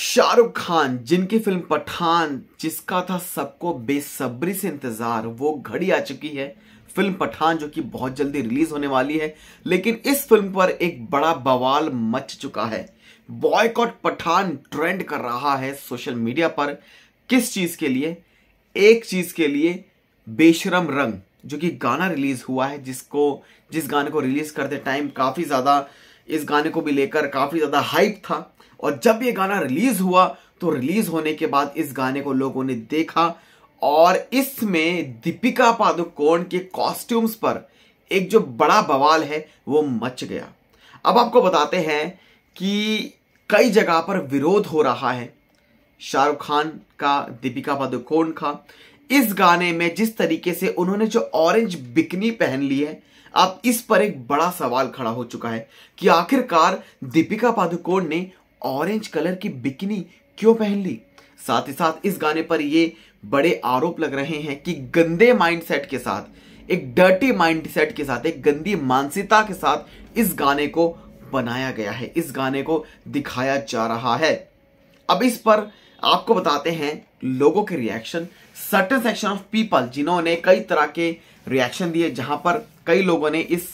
शाहरुख खान जिनकी फिल्म पठान जिसका था सबको बेसब्री से इंतजार वो घड़ी आ चुकी है फिल्म पठान जो कि बहुत जल्दी रिलीज होने वाली है लेकिन इस फिल्म पर एक बड़ा बवाल मच चुका है बॉयकॉट पठान ट्रेंड कर रहा है सोशल मीडिया पर किस चीज के लिए एक चीज के लिए बेशरम रंग जो कि गाना रिलीज हुआ है जिसको जिस गाने को रिलीज करते टाइम काफी ज्यादा इस गाने को भी लेकर काफी ज्यादा हाइप था और जब ये गाना रिलीज हुआ तो रिलीज होने के बाद इस गाने को लोगों ने देखा और इसमें दीपिका पादुकोण के कॉस्ट्यूम्स पर एक जो बड़ा बवाल है वो मच गया अब आपको बताते हैं कि कई जगह पर विरोध हो रहा है शाहरुख खान का दीपिका पादुकोण का इस गाने में जिस तरीके से उन्होंने जो ऑरेंज बिकनी पहन ली है अब इस पर एक बड़ा सवाल खड़ा हो चुका है कि आखिरकार दीपिका पादुकोण ने ऑरेंज कलर की बिकनी क्यों पहन ली साथ ही साथ इस गाने पर ये बड़े आरोप लग रहे हैं कि गंदे माइंडसेट के साथ एक डर्टी माइंडसेट के साथ एक गंदी मानसिकता के साथ इस गाने को बनाया गया है इस गाने को दिखाया जा रहा है अब इस पर आपको बताते हैं लोगों के reaction certain section of people जिन्होंने कई तरह के रिएक्शन दिए जहां पर कई लोगों ने इस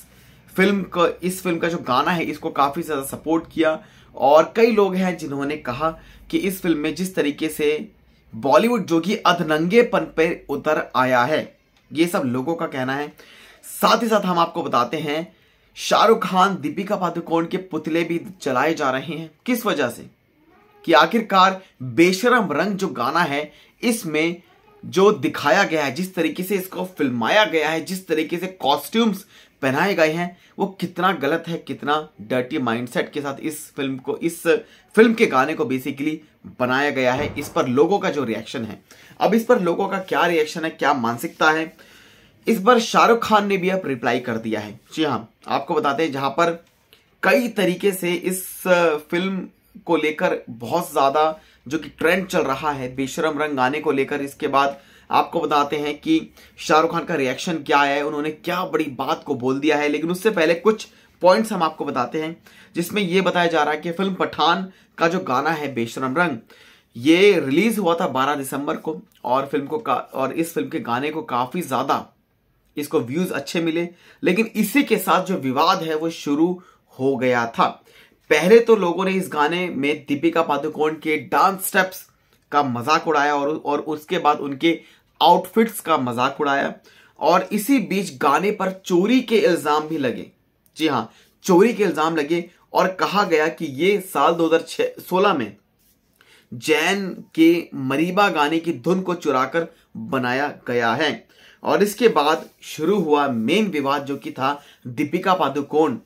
फिल्म का इस फिल्म का जो गाना है इसको काफ़ी ज़्यादा सपोर्ट किया और कई लोग हैं जिन्होंने कहा कि इस फिल्म में जिस तरीके से बॉलीवुड जो कि अधनंगेपन पर उतर आया है ये सब लोगों का कहना है साथ ही साथ हम आपको बताते हैं शाहरुख खान दीपिका पादुकोण के पुतले भी चलाए जा रहे हैं किस वजह से कि आखिरकार बेशरम रंग जो गाना है इसमें जो दिखाया गया है जिस तरीके से इसको फिल्माया गया है जिस तरीके से कॉस्ट्यूम्स पहनाए गए हैं वो कितना गलत है कितना डर्टी माइंडसेट के साथ इस फिल्म को इस फिल्म के गाने को बेसिकली बनाया गया है इस पर लोगों का जो रिएक्शन है अब इस पर लोगों का क्या रिएक्शन है क्या मानसिकता है इस पर शाहरुख खान ने भी अब रिप्लाई कर दिया है जी हाँ आपको बताते हैं जहां पर कई तरीके से इस फिल्म को लेकर बहुत ज्यादा जो कि ट्रेंड चल रहा है बेशरम रंग गाने को लेकर इसके बाद आपको बताते हैं कि शाहरुख खान का रिएक्शन क्या है उन्होंने क्या बड़ी बात को बोल दिया है लेकिन उससे पहले कुछ पॉइंट्स हम आपको बताते हैं जिसमें यह बताया जा रहा है कि फिल्म पठान का जो गाना है बेशरम रंग ये रिलीज हुआ था 12 दिसंबर को और फिल्म को का, और इस फिल्म के गाने को काफी ज्यादा इसको व्यूज अच्छे मिले लेकिन इसी के साथ जो विवाद है वो शुरू हो गया था पहले तो लोगों ने इस गाने में दीपिका पादुकोण के डांस स्टेप्स का मजाक उड़ाया और और उसके बाद उनके आउटफिट्स का मजाक उड़ाया और इसी बीच गाने पर चोरी के इल्जाम भी लगे जी हाँ चोरी के इल्जाम लगे और कहा गया कि ये साल 2016 में जैन के मरीबा गाने की धुन को चुराकर बनाया गया है और इसके बाद शुरू हुआ मेन विवाद जो कि था दीपिका पादुकोण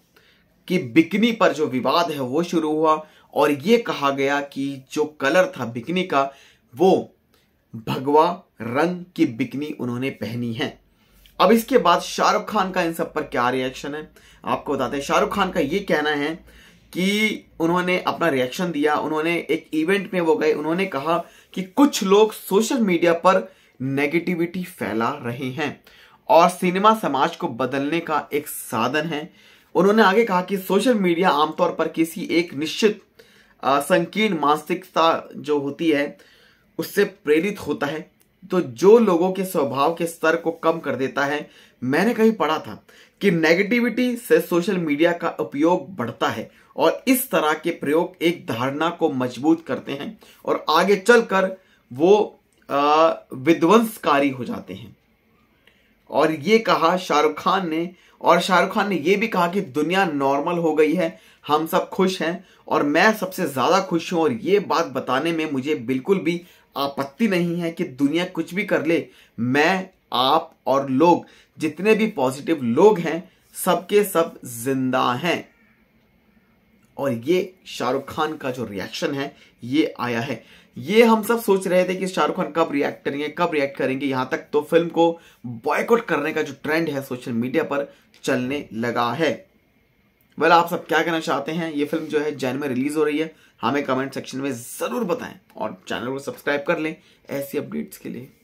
की बिकनी पर जो विवाद है वो शुरू हुआ और ये कहा गया कि जो कलर था बिकनी का वो भगवा रंग की बिकनी उन्होंने पहनी है अब इसके बाद शाहरुख खान का इन सब पर क्या रिएक्शन है आपको बताते हैं शाहरुख खान का ये कहना है कि उन्होंने अपना रिएक्शन दिया उन्होंने एक इवेंट में वो गए उन्होंने कहा कि कुछ लोग सोशल मीडिया पर नेगेटिविटी फैला रहे हैं और सिनेमा समाज को बदलने का एक साधन है उन्होंने आगे कहा कि सोशल मीडिया आमतौर पर किसी एक निश्चित संकीर्ण मानसिकता जो होती है उससे प्रेरित होता है तो जो लोगों के स्वभाव के स्तर को कम कर देता है मैंने कहीं पढ़ा था कि नेगेटिविटी से सोशल मीडिया का उपयोग बढ़ता है और इस तरह के प्रयोग एक धारणा को मजबूत करते हैं और आगे चलकर वो विध्वंसकारी हो जाते हैं और ये कहा शाहरुख खान ने और शाहरुख खान ने ये भी कहा कि दुनिया नॉर्मल हो गई है हम सब खुश हैं और मैं सबसे ज़्यादा खुश हूं और ये बात बताने में मुझे बिल्कुल भी आपत्ति नहीं है कि दुनिया कुछ भी कर ले मैं आप और लोग जितने भी पॉजिटिव लोग हैं सबके सब जिंदा हैं और ये शाहरुख खान का जो रिएक्शन है ये आया है ये हम सब सोच रहे थे कि शाहरुख खान कब रिएक्ट करेंगे कब रिएक्ट करेंगे यहाँ तक तो फिल्म को बॉयकॉट करने का जो ट्रेंड है सोशल मीडिया पर चलने लगा है वेल आप सब क्या कहना चाहते हैं ये फिल्म जो है जैन में रिलीज हो रही है हमें कमेंट सेक्शन में ज़रूर बताएं और चैनल को सब्सक्राइब कर लें ऐसी अपडेट्स के लिए